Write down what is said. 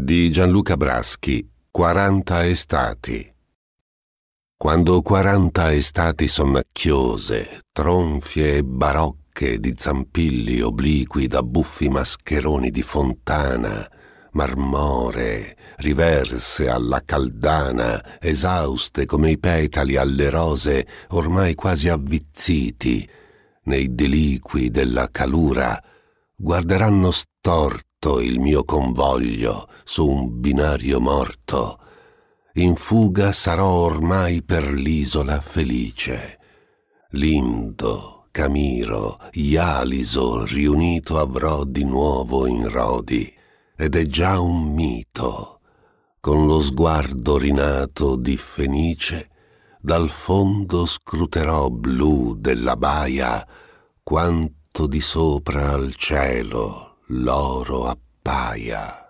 di Gianluca Braschi, 40 estati. Quando 40 estati sonnacchiose, tronfie e barocche di zampilli obliqui da buffi mascheroni di fontana, marmore, riverse alla caldana, esauste come i petali alle rose, ormai quasi avvizziti, nei deliqui della calura, guarderanno storti sotto il mio convoglio su un binario morto, in fuga sarò ormai per l'isola felice. Lindo, Camiro, Ialiso riunito avrò di nuovo in rodi, ed è già un mito, con lo sguardo rinato di fenice, dal fondo scruterò blu della baia quanto di sopra al cielo l'oro appaia.